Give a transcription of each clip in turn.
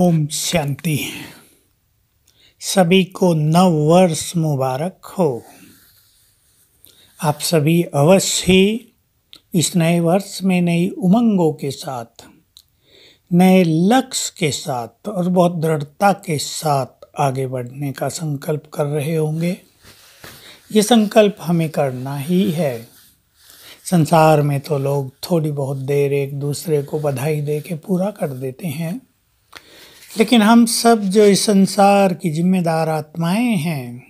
ओम शांति सभी को नव वर्ष मुबारक हो आप सभी अवश्य ही इस नए वर्ष में नई उमंगों के साथ नए लक्ष्य के साथ और बहुत दृढ़ता के साथ आगे बढ़ने का संकल्प कर रहे होंगे ये संकल्प हमें करना ही है संसार में तो लोग थोड़ी बहुत देर एक दूसरे को बधाई दे के पूरा कर देते हैं लेकिन हम सब जो इस संसार की जिम्मेदार आत्माएं हैं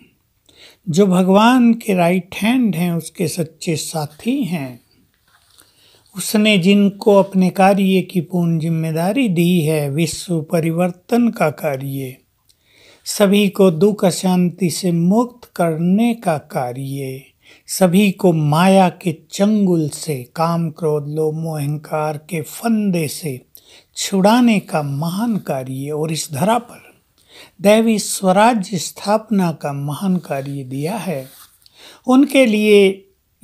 जो भगवान के राइट हैंड हैं उसके सच्चे साथी हैं उसने जिनको अपने कार्य की पूर्ण जिम्मेदारी दी है विश्व परिवर्तन का कार्य सभी को दुख अशांति से मुक्त करने का कार्य सभी को माया के चंगुल से काम क्रोध लोमो अहंकार के फंदे से छुड़ाने का महान कार्य और इस धरा पर दैवी स्वराज्य स्थापना का महान कार्य दिया है उनके लिए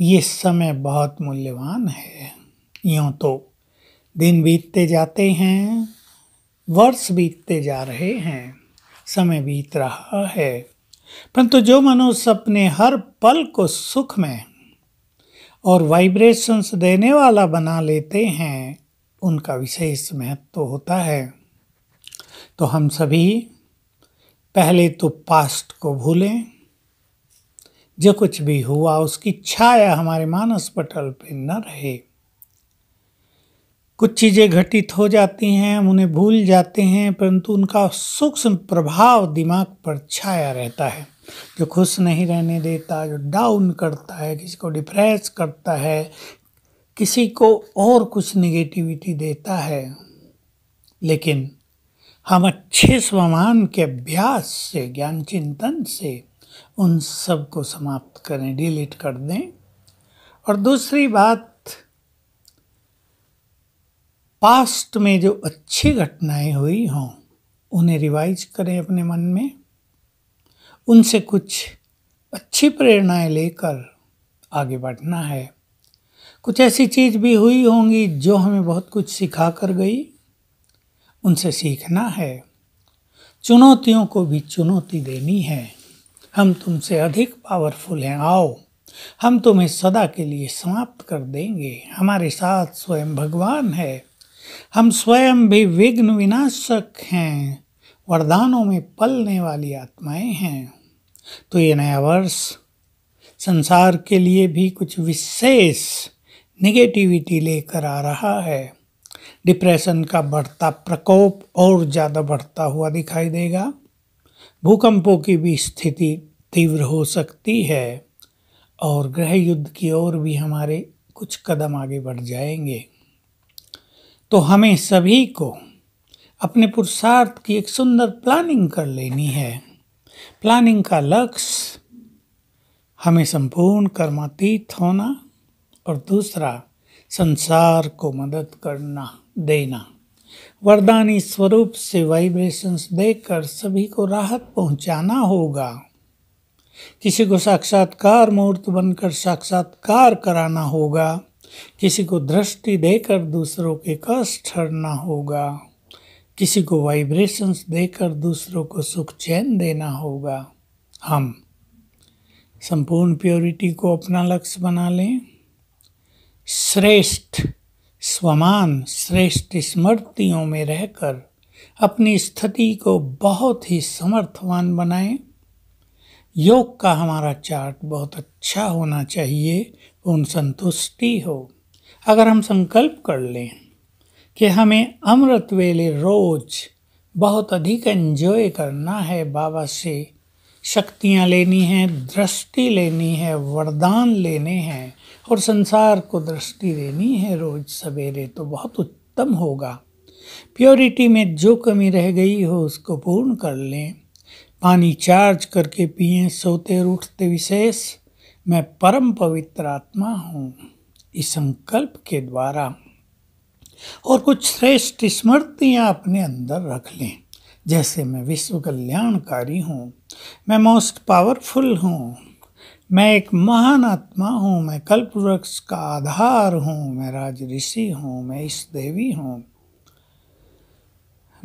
ये समय बहुत मूल्यवान है यूँ तो दिन बीतते जाते हैं वर्ष बीतते जा रहे हैं समय बीत रहा है परंतु जो मनुष्य अपने हर पल को सुख में और वाइब्रेशंस देने वाला बना लेते हैं उनका विशेष महत्व तो होता है तो हम सभी पहले तो पास्ट को भूलें जो कुछ भी हुआ उसकी छाया हमारे मानस पटल पे न रहे कुछ चीज़ें घटित हो जाती हैं हम उन्हें भूल जाते हैं परंतु उनका सूक्ष्म प्रभाव दिमाग पर छाया रहता है जो खुश नहीं रहने देता जो डाउन करता है किसी को डिप्रेस करता है किसी को और कुछ निगेटिविटी देता है लेकिन हम अच्छे स्वमान के अभ्यास से ज्ञान चिंतन से उन सब को समाप्त करें डिलीट कर दें और दूसरी बात पास्ट में जो अच्छी घटनाएं हुई हों उन्हें रिवाइज करें अपने मन में उनसे कुछ अच्छी प्रेरणाएं लेकर आगे बढ़ना है कुछ ऐसी चीज़ भी हुई होंगी जो हमें बहुत कुछ सिखा कर गई उनसे सीखना है चुनौतियों को भी चुनौती देनी है हम तुमसे अधिक पावरफुल हैं आओ हम तुम्हें सदा के लिए समाप्त कर देंगे हमारे साथ स्वयं भगवान है हम स्वयं भी विघ्न विनाशक हैं वरदानों में पलने वाली आत्माएं हैं तो ये नया वर्ष संसार के लिए भी कुछ विशेष निगेटिविटी लेकर आ रहा है डिप्रेशन का बढ़ता प्रकोप और ज़्यादा बढ़ता हुआ दिखाई देगा भूकंपों की भी स्थिति तीव्र हो सकती है और गृह युद्ध की ओर भी हमारे कुछ कदम आगे बढ़ जाएंगे तो हमें सभी को अपने पुरुषार्थ की एक सुंदर प्लानिंग कर लेनी है प्लानिंग का लक्ष्य हमें संपूर्ण कर्मातीत होना और दूसरा संसार को मदद करना देना वरदानी स्वरूप से वाइब्रेशंस देकर सभी को राहत पहुंचाना होगा किसी को साक्षात्कार मूर्त बनकर साक्षात्कार कराना होगा किसी को दृष्टि देकर दूसरों के कष्ट हरना होगा किसी को वाइब्रेशंस देकर दूसरों को सुख चैन देना होगा हम संपूर्ण प्योरिटी को अपना लक्ष्य बना लें श्रेष्ठ स्वमान श्रेष्ठ स्मृतियों में रहकर अपनी स्थिति को बहुत ही समर्थवान बनाएं योग का हमारा चार्ट बहुत अच्छा होना चाहिए उन संतुष्टि हो अगर हम संकल्प कर लें कि हमें अमृत वेले रोज बहुत अधिक एंजॉय करना है बाबा से शक्तियाँ लेनी हैं दृष्टि लेनी है वरदान लेने हैं और संसार को दृष्टि देनी है रोज सवेरे तो बहुत उत्तम होगा प्योरिटी में जो कमी रह गई हो उसको पूर्ण कर लें पानी चार्ज करके पिए सोते और उठते विशेष मैं परम पवित्र आत्मा हूँ इस संकल्प के द्वारा और कुछ श्रेष्ठ स्मृतियाँ अपने अंदर रख लें जैसे मैं विश्व कल्याणकारी हूँ मैं मोस्ट पावरफुल हूँ मैं एक महान आत्मा हूँ मैं कल्प वृक्ष का आधार हूँ मैं राज ऋषि हूँ मैं इस देवी हूँ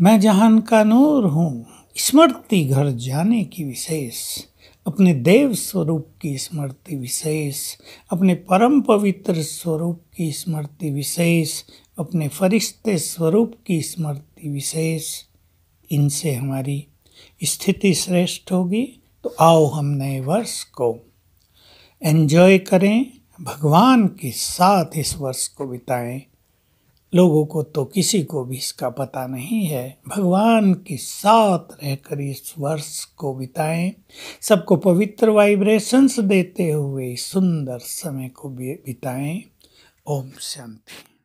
मैं जहान का नूर हूँ स्मृति घर जाने की विशेष अपने देव स्वरूप की स्मृति विशेष अपने परम पवित्र स्वरूप की स्मृति विशेष अपने फरिश्ते स्वरूप की स्मृति विशेष इनसे हमारी स्थिति श्रेष्ठ होगी तो आओ हम नए वर्ष को एन्जॉय करें भगवान के साथ इस वर्ष को बिताएं लोगों को तो किसी को भी इसका पता नहीं है भगवान के साथ रहकर इस वर्ष को बिताएं सबको पवित्र वाइब्रेशंस देते हुए सुंदर समय को बिताएं ओम शांति